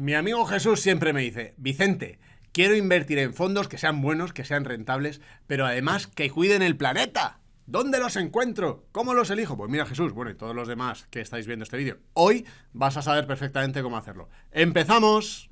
Mi amigo Jesús siempre me dice, Vicente, quiero invertir en fondos que sean buenos, que sean rentables, pero además que cuiden el planeta. ¿Dónde los encuentro? ¿Cómo los elijo? Pues mira Jesús, bueno y todos los demás que estáis viendo este vídeo, hoy vas a saber perfectamente cómo hacerlo. ¡Empezamos!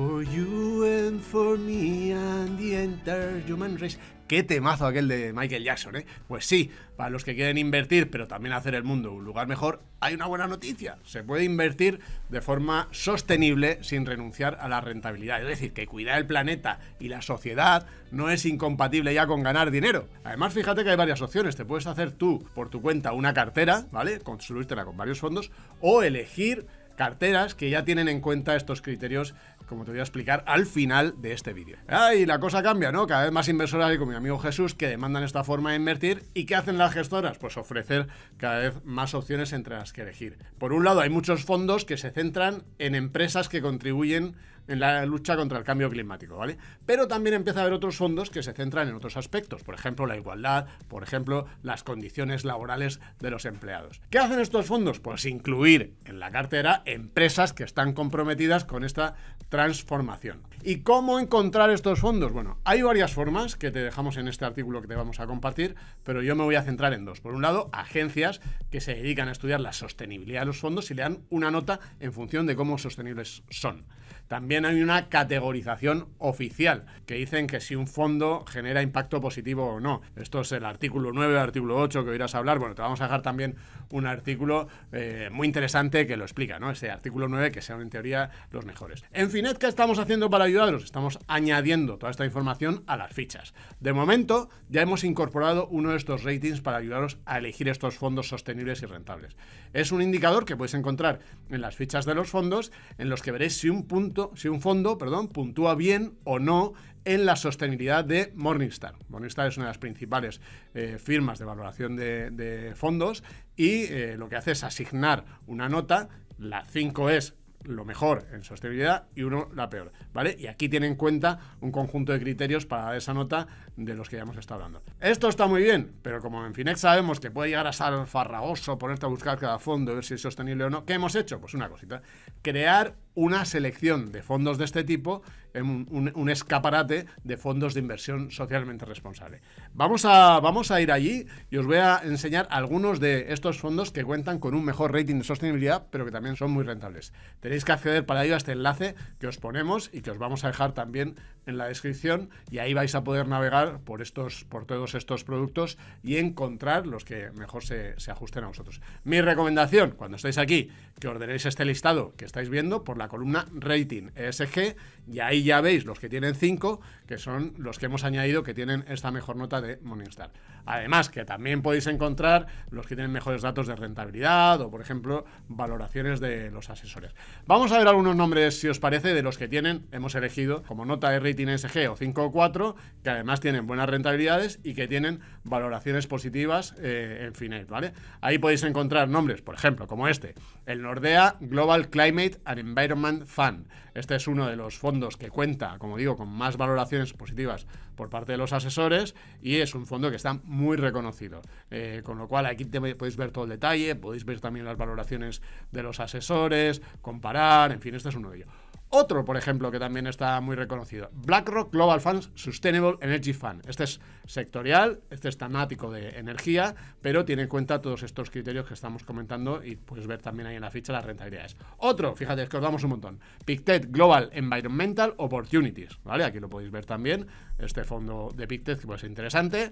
For you and for me and the entire human race. Qué temazo aquel de Michael Jackson, ¿eh? Pues sí, para los que quieren invertir, pero también hacer el mundo un lugar mejor, hay una buena noticia. Se puede invertir de forma sostenible sin renunciar a la rentabilidad. Es decir, que cuidar el planeta y la sociedad no es incompatible ya con ganar dinero. Además, fíjate que hay varias opciones. Te puedes hacer tú por tu cuenta una cartera, ¿vale? Construírtela con varios fondos o elegir carteras que ya tienen en cuenta estos criterios como te voy a explicar al final de este vídeo. Ah, y la cosa cambia, ¿no? Cada vez más inversoras hay como mi amigo Jesús que demandan esta forma de invertir y ¿qué hacen las gestoras? Pues ofrecer cada vez más opciones entre las que elegir. Por un lado hay muchos fondos que se centran en empresas que contribuyen en la lucha contra el cambio climático, ¿vale? Pero también empieza a haber otros fondos que se centran en otros aspectos, por ejemplo, la igualdad, por ejemplo, las condiciones laborales de los empleados. ¿Qué hacen estos fondos? Pues incluir en la cartera empresas que están comprometidas con esta transformación. ¿Y cómo encontrar estos fondos? Bueno, hay varias formas que te dejamos en este artículo que te vamos a compartir, pero yo me voy a centrar en dos. Por un lado, agencias que se dedican a estudiar la sostenibilidad de los fondos y le dan una nota en función de cómo sostenibles son. También hay una categorización oficial que dicen que si un fondo genera impacto positivo o no. Esto es el artículo 9, el artículo 8 que oirás hablar. Bueno, te vamos a dejar también un artículo eh, muy interesante que lo explica, ¿no? Ese artículo 9 que sean en teoría los mejores. En Finet, ¿qué estamos haciendo para ayudaros? Estamos añadiendo toda esta información a las fichas. De momento ya hemos incorporado uno de estos ratings para ayudaros a elegir estos fondos sostenibles y rentables. Es un indicador que podéis encontrar en las fichas de los fondos en los que veréis si un punto, si un fondo, perdón, puntúa bien o no en la sostenibilidad de Morningstar. Morningstar es una de las principales eh, firmas de valoración de, fondos y eh, lo que hace es asignar una nota. La 5 es lo mejor en sostenibilidad y uno la peor, ¿vale? Y aquí tiene en cuenta un conjunto de criterios para dar esa nota de los que ya hemos estado hablando. Esto está muy bien, pero como en Finex sabemos que puede llegar a ser farragoso, ponerte a buscar cada fondo, ver si es sostenible o no, ¿qué hemos hecho? Pues una cosita, crear una selección de fondos de este tipo un, un, escaparate de fondos de inversión socialmente responsable. Vamos a, vamos a ir allí y os voy a enseñar algunos de estos fondos que cuentan con un mejor rating de sostenibilidad, pero que también son muy rentables. Tenéis que acceder para ello a este enlace que os ponemos y que os vamos a dejar también en la descripción y ahí vais a poder navegar por, estos, por todos estos productos y encontrar los que mejor se, ajusten a vosotros. Mi recomendación, cuando estáis aquí, que ordenéis este listado que estáis viendo por la columna rating ESG y ahí ya veis los que tienen 5, que son los que hemos añadido que tienen esta mejor nota de Morningstar. Además, que también podéis encontrar los que tienen mejores datos de rentabilidad o, por ejemplo, valoraciones de los asesores. Vamos a ver algunos nombres, si os parece, de los que tienen, hemos elegido como nota de rating SG o 5 o 4, que además tienen buenas rentabilidades y que tienen valoraciones positivas eh, en Finet, ¿vale? Ahí podéis encontrar nombres, por ejemplo, como este, el Nordea Global Climate and Environment Fund. Este es uno de los fondos que cuenta, como digo, con más valoraciones positivas por parte de los asesores y es un fondo que está muy reconocido. Eh, con lo cual aquí podéis ver todo el detalle, podéis ver también las valoraciones de los asesores, comparar, en fin, este es uno de ellos. Otro, por ejemplo, que también está muy reconocido, BlackRock Global Funds Sustainable Energy Fund. Este es sectorial, este es temático de energía, pero tiene en cuenta todos estos criterios que estamos comentando y puedes ver también ahí en la ficha las rentabilidades. Otro, fíjate, es que os damos un montón, Pictet Global Environmental Opportunities, ¿vale? Aquí lo podéis ver también, este fondo de Pictet que puede ser interesante.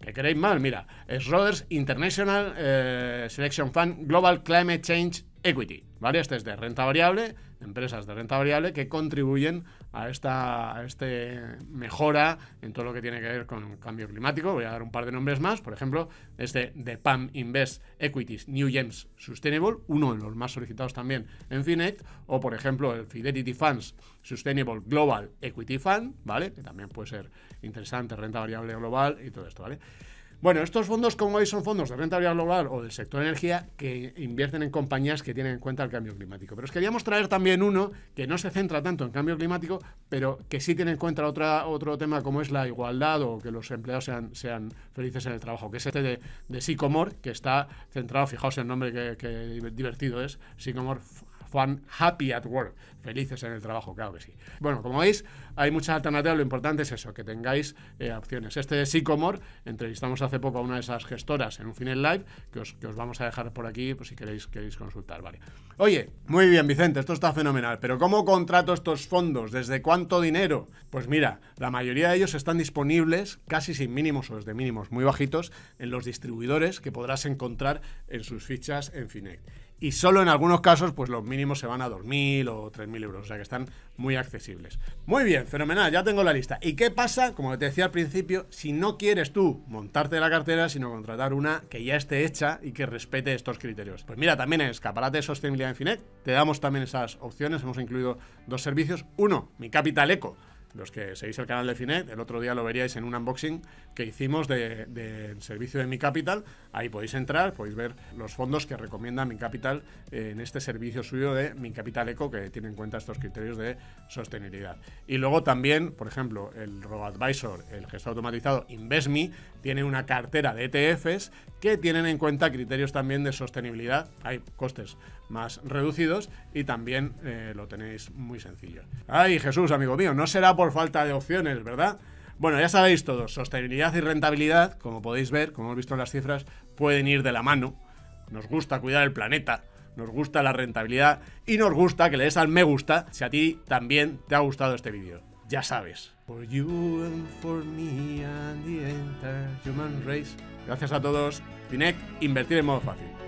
¿Qué queréis mal, Mira, es Schroeders International eh, Selection Fund Global Climate Change equity. ¿vale? Este es de renta variable, empresas de renta variable que contribuyen a esta este mejora en todo lo que tiene que ver con cambio climático. Voy a dar un par de nombres más. Por ejemplo, este de PAM Invest Equities New Gems Sustainable, uno de los más solicitados también en Finet. O, por ejemplo, el Fidelity Funds Sustainable Global Equity Fund, ¿vale? Que también puede ser interesante, renta variable global y todo esto, ¿vale? Bueno, estos fondos, como veis, son fondos de rentabilidad global o del sector de energía que invierten en compañías que tienen en cuenta el cambio climático. Pero os queríamos traer también uno que no se centra tanto en cambio climático, pero que sí tiene en cuenta otra, otro tema como es la igualdad o que los empleados sean, sean felices en el trabajo, que es este de, de que está centrado, fijaos el nombre que, divertido es, Sycomore fan Happy at Work, felices en el trabajo, claro que sí. Bueno, como veis, hay muchas alternativas, lo importante es eso, que tengáis eh, opciones. Este de Sycomore, entrevistamos hace poco a una de esas gestoras en un final live, que os, que os vamos a dejar por aquí pues, si queréis, queréis consultar, ¿vale? Oye, muy bien Vicente, esto está fenomenal, pero ¿cómo contrato estos fondos? ¿Desde cuánto dinero? Pues mira, la mayoría de ellos están disponibles casi sin mínimos o desde mínimos muy bajitos en los distribuidores que podrás encontrar en sus fichas en Finet y solo en algunos casos, pues los mínimos se van a 2.000 o 3.000 euros, o sea que están muy accesibles. Muy bien, fenomenal, ya tengo la lista. ¿Y qué pasa, como te decía al principio, si no quieres tú montarte la cartera, sino contratar una que ya esté hecha y que respete estos criterios? Pues mira, también en Escaparate de Sostenibilidad Infinet te damos también esas opciones, hemos incluido dos servicios. Uno, mi Capital Eco los que seguís el canal de Finet, el otro día lo veríais en un unboxing que hicimos del servicio de Mi Capital. Ahí podéis entrar, podéis ver los fondos que recomienda Mi Capital eh, en este servicio suyo de Mi Capital Eco, que tiene en cuenta estos criterios de sostenibilidad. Y luego también, por ejemplo, el RoboAdvisor, el gestor automatizado InvestMe, tiene una cartera de ETFs que tienen en cuenta criterios también de sostenibilidad. Hay costes más reducidos y también eh, lo tenéis muy sencillo. Ay, Jesús, amigo mío, no será por falta de opciones, ¿verdad? Bueno, ya sabéis todos, sostenibilidad y rentabilidad, como podéis ver, como hemos visto en las cifras, pueden ir de la mano. Nos gusta cuidar el planeta, nos gusta la rentabilidad y nos gusta que le des al me gusta si a ti también te ha gustado este vídeo. Ya sabes, For you and for me and the entire human race. Gracias a todos. Finec, invertir en modo fácil.